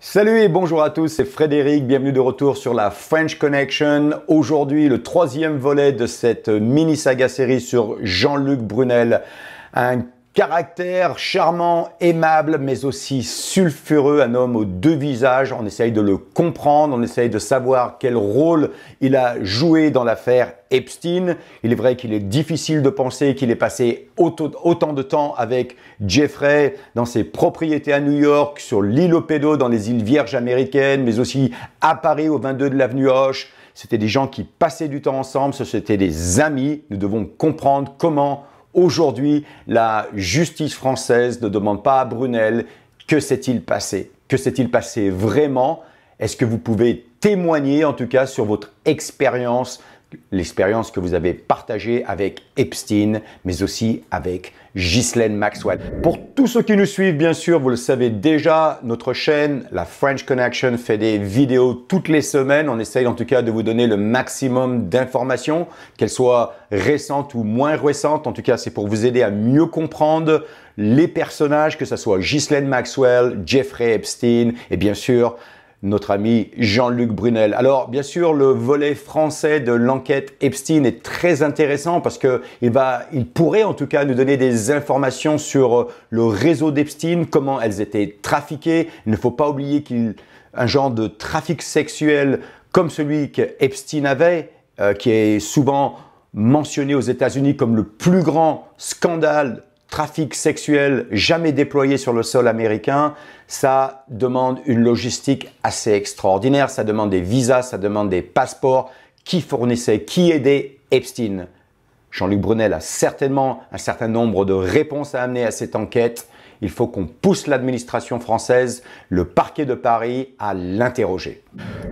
Salut et bonjour à tous, c'est Frédéric, bienvenue de retour sur la French Connection. Aujourd'hui, le troisième volet de cette mini-saga série sur Jean-Luc Brunel, un Caractère charmant, aimable, mais aussi sulfureux, un homme aux deux visages. On essaye de le comprendre, on essaye de savoir quel rôle il a joué dans l'affaire Epstein. Il est vrai qu'il est difficile de penser qu'il ait passé autant de temps avec Jeffrey dans ses propriétés à New York, sur l'île Opédo, dans les îles Vierges américaines, mais aussi à Paris au 22 de l'avenue Hoche. C'était des gens qui passaient du temps ensemble, c'était des amis. Nous devons comprendre comment Aujourd'hui, la justice française ne demande pas à Brunel que s'est-il passé Que s'est-il passé vraiment Est-ce que vous pouvez témoigner en tout cas sur votre expérience, l'expérience que vous avez partagée avec Epstein, mais aussi avec Ghislaine Maxwell. Pour tous ceux qui nous suivent, bien sûr, vous le savez déjà, notre chaîne, la French Connection, fait des vidéos toutes les semaines. On essaye en tout cas de vous donner le maximum d'informations, qu'elles soient récentes ou moins récentes. En tout cas, c'est pour vous aider à mieux comprendre les personnages, que ce soit Ghislaine Maxwell, Jeffrey Epstein et bien sûr notre ami Jean-Luc Brunel. Alors bien sûr, le volet français de l'enquête Epstein est très intéressant parce que il va, il pourrait en tout cas nous donner des informations sur euh, le réseau d'Epstein, comment elles étaient trafiquées. Il ne faut pas oublier qu'il un genre de trafic sexuel comme celui que Epstein avait, euh, qui est souvent mentionné aux États-Unis comme le plus grand scandale trafic sexuel jamais déployé sur le sol américain, ça demande une logistique assez extraordinaire, ça demande des visas, ça demande des passeports. Qui fournissait, qui aidait Epstein Jean-Luc Brunel a certainement un certain nombre de réponses à amener à cette enquête. Il faut qu'on pousse l'administration française, le parquet de Paris, à l'interroger.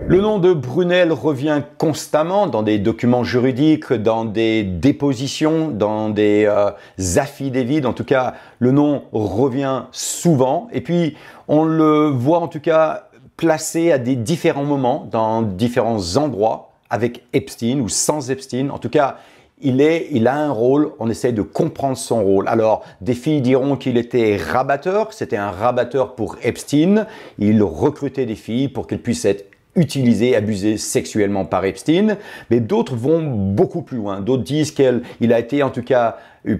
Le nom de Brunel revient constamment dans des documents juridiques, dans des dépositions, dans des euh, affidavits. En tout cas, le nom revient souvent. Et puis, on le voit en tout cas placé à des différents moments, dans différents endroits, avec Epstein ou sans Epstein. En tout cas, il est, il a un rôle, on essaie de comprendre son rôle. Alors, des filles diront qu'il était rabatteur, c'était un rabatteur pour Epstein, il recrutait des filles pour qu'elles puissent être utilisées, abusées sexuellement par Epstein, mais d'autres vont beaucoup plus loin. D'autres disent qu'il a été en tout cas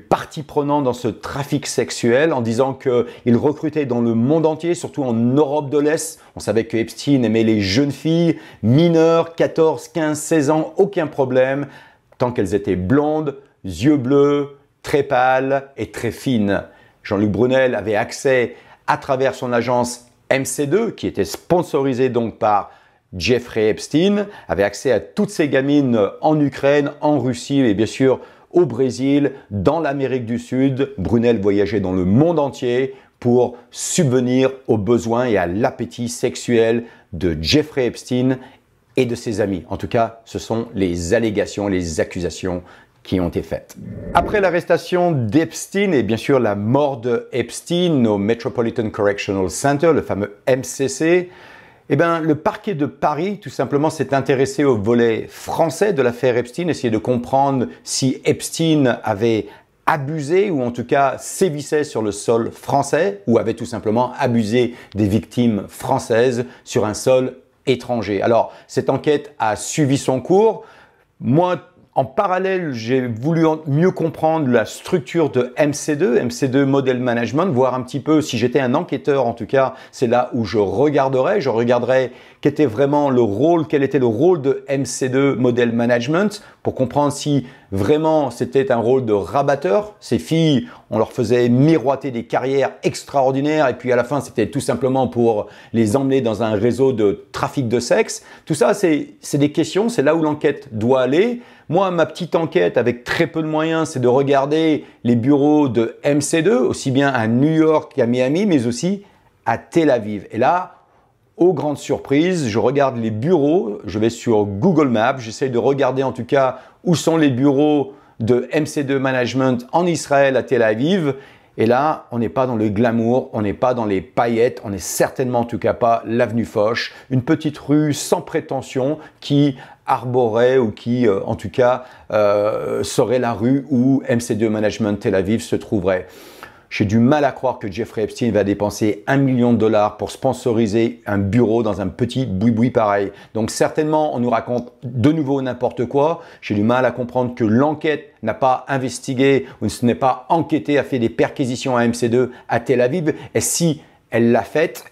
partie prenante dans ce trafic sexuel en disant qu'il recrutait dans le monde entier, surtout en Europe de l'Est. On savait que Epstein aimait les jeunes filles, mineures, 14, 15, 16 ans, aucun problème tant qu'elles étaient blondes, yeux bleus, très pâles et très fines. Jean-Luc Brunel avait accès à travers son agence MC2, qui était sponsorisée donc par Jeffrey Epstein, avait accès à toutes ces gamines en Ukraine, en Russie et bien sûr au Brésil, dans l'Amérique du Sud. Brunel voyageait dans le monde entier pour subvenir aux besoins et à l'appétit sexuel de Jeffrey Epstein et de ses amis. En tout cas, ce sont les allégations, les accusations qui ont été faites. Après l'arrestation d'Epstein et bien sûr la mort de Epstein au Metropolitan Correctional Center, le fameux MCC, eh bien, le parquet de Paris, tout simplement, s'est intéressé au volet français de l'affaire Epstein, essayer de comprendre si Epstein avait abusé ou en tout cas sévissait sur le sol français ou avait tout simplement abusé des victimes françaises sur un sol alors, cette enquête a suivi son cours. Moi, en parallèle, j'ai voulu mieux comprendre la structure de MC2, MC2 Model Management, voir un petit peu si j'étais un enquêteur, en tout cas, c'est là où je regarderais. Je regarderais vraiment le rôle, quel était le rôle de MC2 Model Management pour comprendre si vraiment c'était un rôle de rabatteur. Ces filles, on leur faisait miroiter des carrières extraordinaires et puis à la fin c'était tout simplement pour les emmener dans un réseau de trafic de sexe. Tout ça, c'est des questions, c'est là où l'enquête doit aller. Moi, ma petite enquête avec très peu de moyens, c'est de regarder les bureaux de MC2, aussi bien à New York qu'à Miami, mais aussi à Tel Aviv. Et là, aux grandes surprises, je regarde les bureaux, je vais sur Google Maps, j'essaye de regarder en tout cas où sont les bureaux de MC2 Management en Israël à Tel Aviv. Et là, on n'est pas dans le glamour, on n'est pas dans les paillettes, on n'est certainement en tout cas pas l'avenue Foch, une petite rue sans prétention qui arborait ou qui, euh, en tout cas, euh, serait la rue où MC2 Management Tel Aviv se trouverait. J'ai du mal à croire que Jeffrey Epstein va dépenser un million de dollars pour sponsoriser un bureau dans un petit boui-boui pareil. Donc certainement, on nous raconte de nouveau n'importe quoi. J'ai du mal à comprendre que l'enquête n'a pas investigué ou ne n'est pas enquêté, a fait des perquisitions à MC2 à Tel Aviv. Et si elle l'a faite,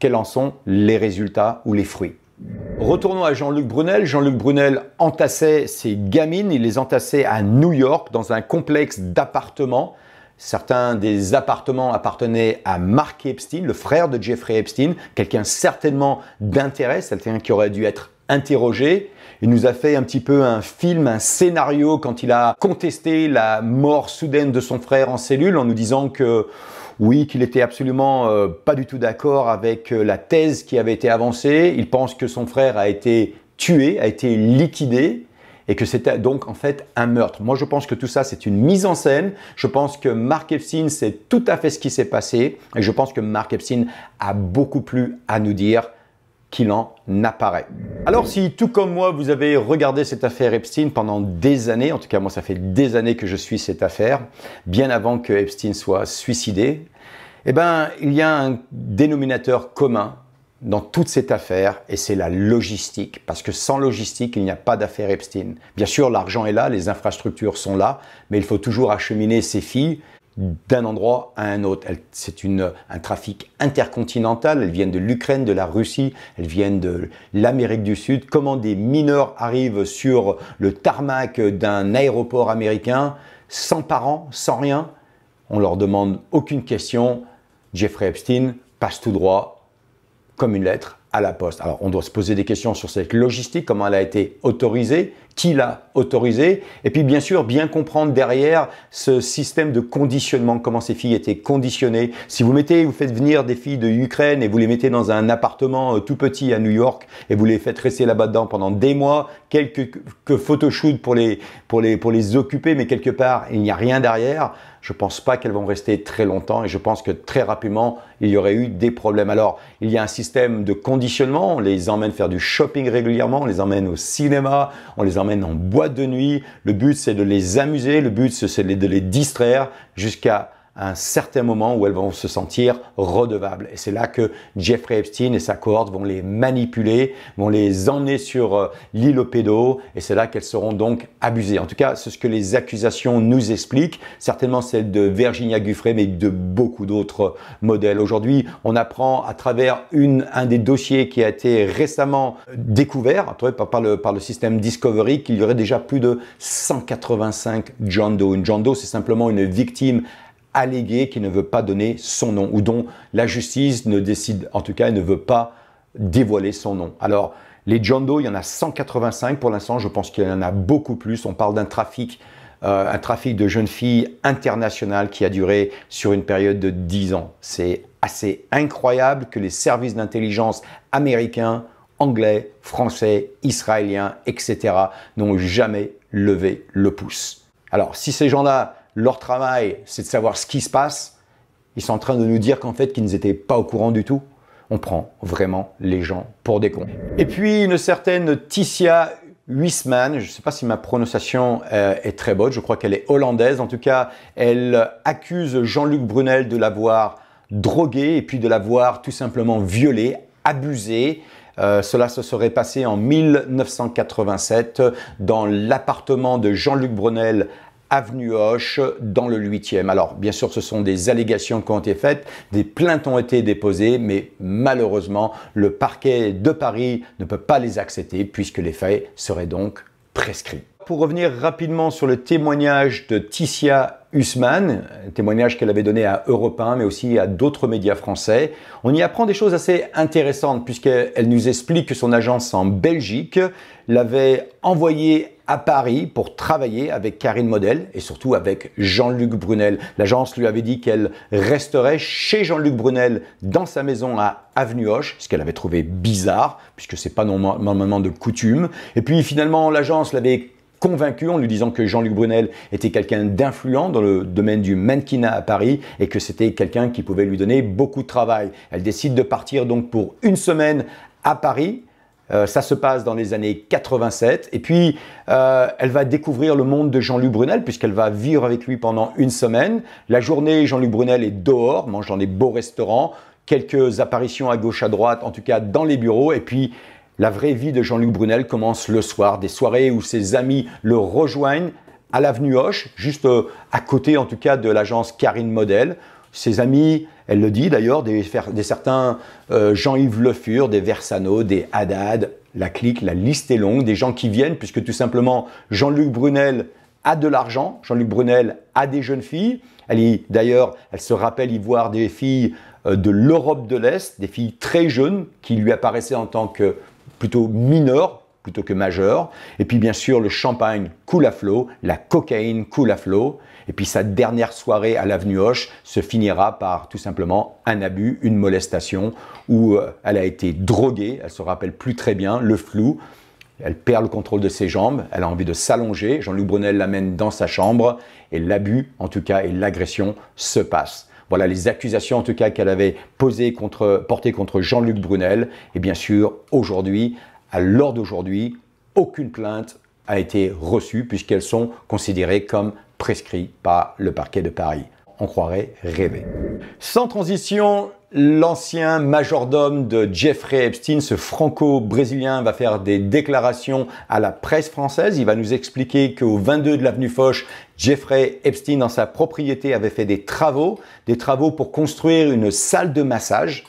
quels en sont les résultats ou les fruits Retournons à Jean-Luc Brunel. Jean-Luc Brunel entassait ses gamines, il les entassait à New York dans un complexe d'appartements Certains des appartements appartenaient à Mark Epstein, le frère de Jeffrey Epstein, quelqu'un certainement d'intérêt, quelqu'un qui aurait dû être interrogé. Il nous a fait un petit peu un film, un scénario quand il a contesté la mort soudaine de son frère en cellule en nous disant que oui, qu'il était absolument euh, pas du tout d'accord avec euh, la thèse qui avait été avancée. Il pense que son frère a été tué, a été liquidé et que c'était donc en fait un meurtre. Moi, je pense que tout ça, c'est une mise en scène. Je pense que Mark Epstein, sait tout à fait ce qui s'est passé et je pense que Mark Epstein a beaucoup plus à nous dire qu'il en apparaît. Alors si tout comme moi vous avez regardé cette affaire Epstein pendant des années, en tout cas moi ça fait des années que je suis cette affaire, bien avant que Epstein soit suicidé, eh bien, il y a un dénominateur commun dans toute cette affaire et c'est la logistique. Parce que sans logistique, il n'y a pas d'affaire Epstein. Bien sûr, l'argent est là, les infrastructures sont là, mais il faut toujours acheminer ces filles d'un endroit à un autre. C'est un trafic intercontinental. Elles viennent de l'Ukraine, de la Russie, elles viennent de l'Amérique du Sud. Comment des mineurs arrivent sur le tarmac d'un aéroport américain sans parents, sans rien On leur demande aucune question. Jeffrey Epstein passe tout droit comme une lettre à la poste. Alors on doit se poser des questions sur cette logistique, comment elle a été autorisée, qui l'a autorisée, et puis bien sûr bien comprendre derrière ce système de conditionnement, comment ces filles étaient conditionnées. Si vous mettez, vous faites venir des filles de Ukraine et vous les mettez dans un appartement euh, tout petit à New York et vous les faites rester là-bas dedans pendant des mois, quelques que photoshoots pour les, pour, les, pour les occuper, mais quelque part il n'y a rien derrière, je ne pense pas qu'elles vont rester très longtemps et je pense que très rapidement, il y aurait eu des problèmes. Alors, il y a un système de conditionnement, on les emmène faire du shopping régulièrement, on les emmène au cinéma, on les emmène en boîte de nuit. Le but, c'est de les amuser, le but, c'est de les distraire jusqu'à à un certain moment où elles vont se sentir redevables. Et c'est là que Jeffrey Epstein et sa cohorte vont les manipuler, vont les emmener sur euh, l'île Opédo et c'est là qu'elles seront donc abusées. En tout cas, c'est ce que les accusations nous expliquent, certainement celle de Virginia Guffrey, mais de beaucoup d'autres euh, modèles. Aujourd'hui, on apprend à travers un des dossiers qui a été récemment euh, découvert par le, par le système Discovery qu'il y aurait déjà plus de 185 John Doe. Une John Doe, c'est simplement une victime allégué qui ne veut pas donner son nom ou dont la justice ne décide, en tout cas, elle ne veut pas dévoiler son nom. Alors, les John Doe, il y en a 185 pour l'instant, je pense qu'il y en a beaucoup plus. On parle d'un trafic, euh, un trafic de jeunes filles internationales qui a duré sur une période de 10 ans. C'est assez incroyable que les services d'intelligence américains, anglais, français, israéliens, etc. n'ont jamais levé le pouce. Alors, si ces gens-là leur travail, c'est de savoir ce qui se passe. Ils sont en train de nous dire qu'en fait, qu'ils n'étaient pas au courant du tout. On prend vraiment les gens pour des cons. Et puis, une certaine Ticia Huisman, je ne sais pas si ma prononciation euh, est très bonne, je crois qu'elle est hollandaise. En tout cas, elle accuse Jean-Luc Brunel de l'avoir drogué et puis de l'avoir tout simplement violé, abusé. Euh, cela se serait passé en 1987 dans l'appartement de Jean-Luc Brunel avenue Hoche dans le 8e. Alors bien sûr ce sont des allégations qui ont été faites, des plaintes ont été déposées, mais malheureusement le parquet de Paris ne peut pas les accepter puisque les faits seraient donc prescrits. Pour revenir rapidement sur le témoignage de Ticia Usman, témoignage qu'elle avait donné à Europe 1, mais aussi à d'autres médias français. On y apprend des choses assez intéressantes puisqu'elle nous explique que son agence en Belgique l'avait envoyée à Paris pour travailler avec Karine Model et surtout avec Jean-Luc Brunel. L'agence lui avait dit qu'elle resterait chez Jean-Luc Brunel dans sa maison à Avenue Hoche, ce qu'elle avait trouvé bizarre puisque c'est pas normalement de coutume. Et puis finalement, l'agence l'avait convaincu en lui disant que Jean-Luc Brunel était quelqu'un d'influent dans le domaine du mannequinat à Paris et que c'était quelqu'un qui pouvait lui donner beaucoup de travail. Elle décide de partir donc pour une semaine à Paris euh, ça se passe dans les années 87. Et puis, euh, elle va découvrir le monde de Jean-Luc Brunel, puisqu'elle va vivre avec lui pendant une semaine. La journée, Jean-Luc Brunel est dehors, mange dans des beaux restaurants, quelques apparitions à gauche, à droite, en tout cas dans les bureaux. Et puis, la vraie vie de Jean-Luc Brunel commence le soir, des soirées où ses amis le rejoignent à l'avenue Hoche, juste euh, à côté en tout cas de l'agence Karine Model, ses amis, elle le dit d'ailleurs, des, certains euh, Jean-Yves Le Fur, des Versano, des Haddad, la clique, la liste est longue, des gens qui viennent, puisque tout simplement Jean-Luc Brunel a de l'argent, Jean-Luc Brunel a des jeunes filles, elle d'ailleurs, elle se rappelle y voir des filles euh, de l'Europe de l'Est, des filles très jeunes qui lui apparaissaient en tant que plutôt mineures, plutôt que majeur. Et puis bien sûr, le champagne coule à flot, la cocaïne coule à flot. Et puis sa dernière soirée à l'avenue Hoche se finira par tout simplement un abus, une molestation, où euh, elle a été droguée, elle se rappelle plus très bien, le flou. Elle perd le contrôle de ses jambes, elle a envie de s'allonger. jean luc Brunel l'amène dans sa chambre et l'abus, en tout cas, et l'agression se passent. Voilà les accusations en tout cas qu'elle avait posées contre, portées contre Jean-Luc Brunel. Et bien sûr, aujourd'hui, à l'heure d'aujourd'hui, aucune plainte a été reçue puisqu'elles sont considérées comme prescrites par le parquet de Paris. On croirait rêver. Sans transition, l'ancien majordome de Jeffrey Epstein, ce franco-brésilien, va faire des déclarations à la presse française. Il va nous expliquer qu'au 22 de l'avenue Foch, Jeffrey Epstein, dans sa propriété, avait fait des travaux, des travaux pour construire une salle de massage.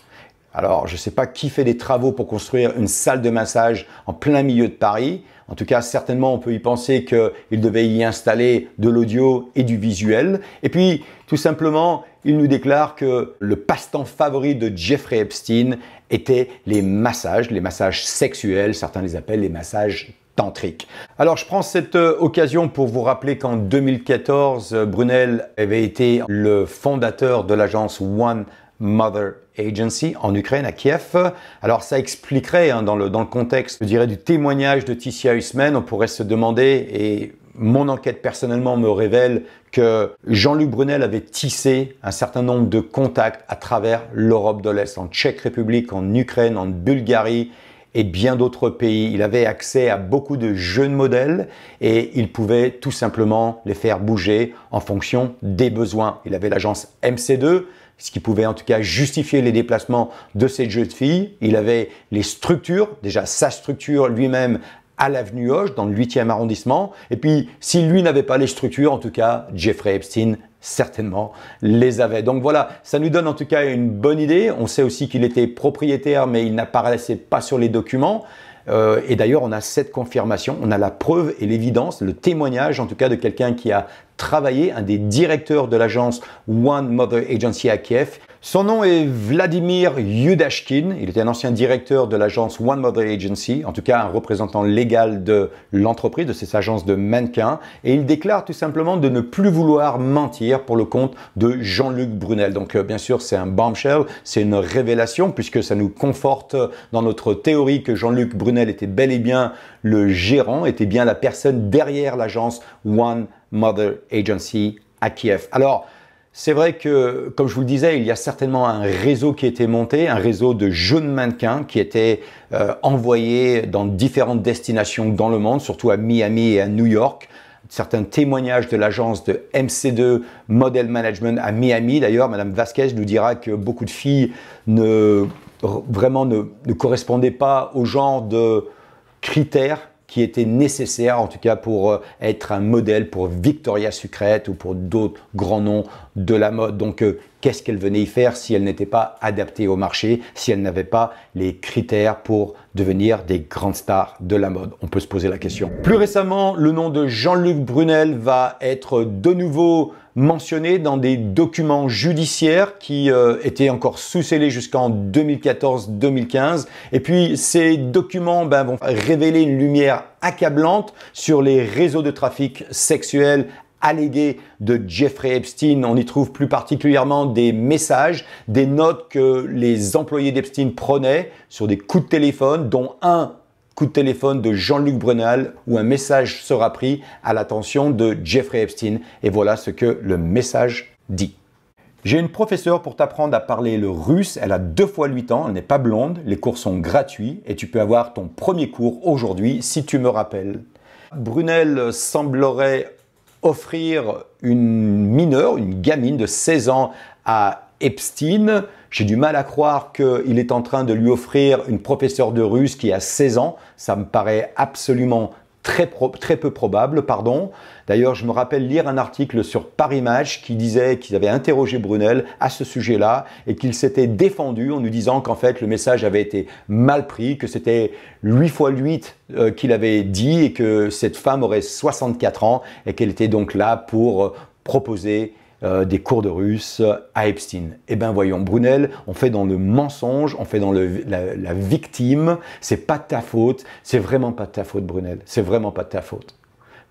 Alors, je ne sais pas qui fait des travaux pour construire une salle de massage en plein milieu de Paris. En tout cas, certainement, on peut y penser qu'il devait y installer de l'audio et du visuel. Et puis, tout simplement, il nous déclare que le passe-temps favori de Jeffrey Epstein était les massages, les massages sexuels, certains les appellent les massages tantriques. Alors je prends cette euh, occasion pour vous rappeler qu'en 2014, Brunel avait été le fondateur de l'agence One Mother Agency en Ukraine, à Kiev. Alors ça expliquerait, hein, dans, le, contexte, je dirais, du témoignage de Ticia husman on pourrait se demander, et mon enquête personnellement me révèle que Jean-Luc Brunel avait tissé un certain nombre de contacts à travers l'Europe de l'Est, en Tchèque République, en Ukraine, en Bulgarie et bien d'autres pays. Il avait accès à beaucoup de jeunes modèles et il pouvait tout simplement les faire bouger en fonction des besoins. Il avait l'agence MC2 ce qui pouvait en tout cas justifier les déplacements de cette jeune fille. Il avait les structures, déjà sa structure lui-même à l'avenue Hoche, dans le 8e arrondissement. Et puis, si lui n'avait pas les structures, en tout cas, Jeffrey Epstein certainement les avait. Donc voilà, ça nous donne en tout cas une bonne idée. On sait aussi qu'il était propriétaire, mais il n'apparaissait pas sur les documents. Euh, et d'ailleurs, on a cette confirmation, on a la preuve et l'évidence, le témoignage en tout cas de quelqu'un qui a travaillé, un des directeurs de l'agence One Mother Agency à Kiev. Son nom est Vladimir Yudashkin. Il était un ancien directeur de l'agence One Mother Agency, en tout cas un représentant légal de l'entreprise, de cette agence de mannequins. Et il déclare tout simplement de ne plus vouloir mentir pour le compte de Jean-Luc Brunel. Donc, euh, bien sûr, c'est un bombshell, c'est une révélation puisque ça nous conforte dans notre théorie que Jean-Luc Brunel était bel et bien le gérant, était bien la personne derrière l'agence One Mother Agency à Kiev. Alors, c'est vrai que, comme je vous le disais, il y a certainement un réseau qui était monté, un réseau de jeunes mannequins qui étaient euh, envoyés dans différentes destinations dans le monde, surtout à Miami et à New York. Certains témoignages de l'agence de MC2 Model Management à Miami, d'ailleurs, Madame Vasquez nous dira que beaucoup de filles ne vraiment ne, ne correspondaient pas au genre de critères qui était nécessaire en tout cas pour euh, être un modèle pour Victoria Secret ou pour d'autres grands noms de la mode. Donc, euh, qu'est-ce qu'elle venait y faire si elle n'était pas adaptée au marché, si elle n'avait pas les critères pour devenir des grandes stars de la mode On peut se poser la question. Plus récemment, le nom de Jean-Luc Brunel va être de nouveau mentionné dans des documents judiciaires qui euh, étaient encore sous-scellés jusqu'en 2014-2015. Et puis, ces documents ben, vont révéler une lumière accablante sur les réseaux de trafic sexuel alléguée de Jeffrey Epstein. On y trouve plus particulièrement des messages, des notes que les employés d'Epstein prenaient sur des coups de téléphone, dont un coup de téléphone de Jean-Luc Brunel où un message sera pris à l'attention de Jeffrey Epstein. Et voilà ce que le message dit. J'ai une professeure pour t'apprendre à parler le russe. Elle a deux fois 8 ans, elle n'est pas blonde, les cours sont gratuits et tu peux avoir ton premier cours aujourd'hui si tu me rappelles. Brunel semblerait offrir une mineure, une gamine de 16 ans à Epstein. J'ai du mal à croire qu'il est en train de lui offrir une professeure de russe qui a 16 ans. Ça me paraît absolument Très, peu probable, pardon. D'ailleurs, je me rappelle lire un article sur Paris Match qui disait qu'ils avaient interrogé Brunel à ce sujet-là et qu'il s'était défendu en nous disant qu'en fait le message avait été mal pris, que c'était 8 fois 8 euh, qu'il avait dit et que cette femme aurait 64 ans et qu'elle était donc là pour euh, proposer euh, des cours de russe à Epstein. Eh ben voyons, Brunel, on fait dans le mensonge, on fait dans la, victime. C'est pas ta faute. C'est vraiment pas de ta faute, Brunel. C'est vraiment pas de ta faute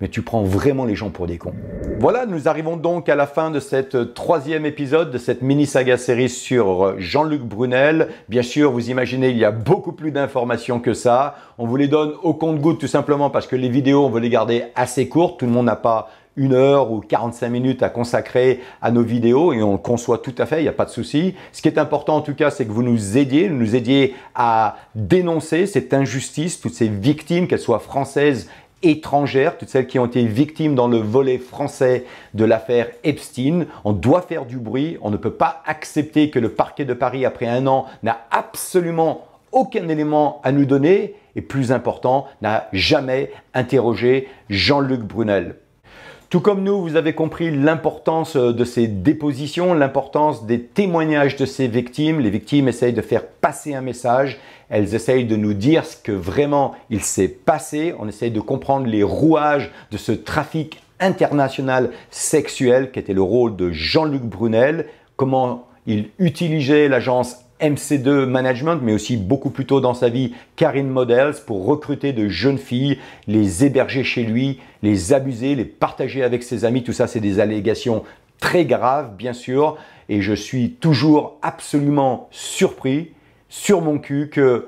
mais tu prends vraiment les gens pour des cons. Voilà, nous arrivons donc à la fin de cette euh, troisième épisode de cette mini-saga série sur euh, Jean-Luc Brunel. Bien sûr, vous imaginez, il y a beaucoup plus d'informations que ça. On vous les donne au compte-goutte tout simplement parce que les vidéos, on veut les garder assez courtes. Tout le monde n'a pas une heure ou 45 minutes à consacrer à nos vidéos et on le conçoit tout à fait, il n'y a pas de souci. Ce qui est important en tout cas, c'est que vous nous aidiez, nous aidiez à dénoncer cette injustice, toutes ces victimes, qu'elles soient françaises étrangères, toutes celles qui ont été victimes dans le volet français de l'affaire Epstein. On doit faire du bruit, on ne peut pas accepter que le parquet de Paris, après un an, n'a absolument aucun élément à nous donner et plus important, n'a jamais interrogé Jean-Luc Brunel. Tout comme nous, vous avez compris l'importance euh, de ces dépositions, l'importance des témoignages de ces victimes. Les victimes essayent de faire passer un message, elles essayent de nous dire ce que vraiment il s'est passé, on essaye de comprendre les rouages de ce trafic international sexuel qui était le rôle de Jean-Luc Brunel, comment il utilisait l'agence MC2 Management, mais aussi beaucoup plus tôt dans sa vie, Karine Models, pour recruter de jeunes filles, les héberger chez lui, les abuser, les partager avec ses amis. Tout ça, c'est des allégations très graves, bien sûr. Et je suis toujours absolument surpris, sur mon cul, que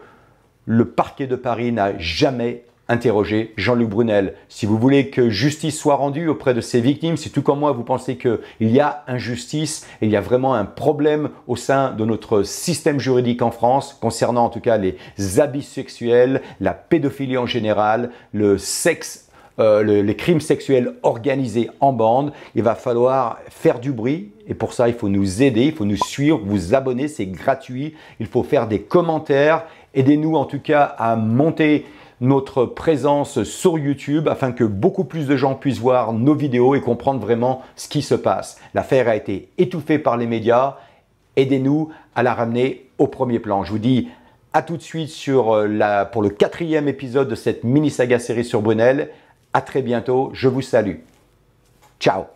le parquet de Paris n'a jamais interrogez Jean-Luc Brunel. Si vous voulez que justice soit rendue auprès de ces victimes, si tout comme moi vous pensez qu'il y a injustice, il y a vraiment un problème au sein de notre système juridique en France concernant en tout cas les abus sexuels, la pédophilie en général, le sexe euh, les crimes sexuels organisés en bande. Il va falloir faire du bruit et pour ça, il faut nous aider, il faut nous suivre, vous abonner, c'est gratuit. Il faut faire des commentaires. Aidez-nous en tout cas à monter notre présence sur YouTube afin que beaucoup plus de gens puissent voir nos vidéos et comprendre vraiment ce qui se passe. L'affaire a été étouffée par les médias. Aidez-nous à la ramener au premier plan. Je vous dis à tout de suite sur euh, la, pour le quatrième épisode de cette mini-saga série sur Brunel. À très bientôt. Je vous salue. Ciao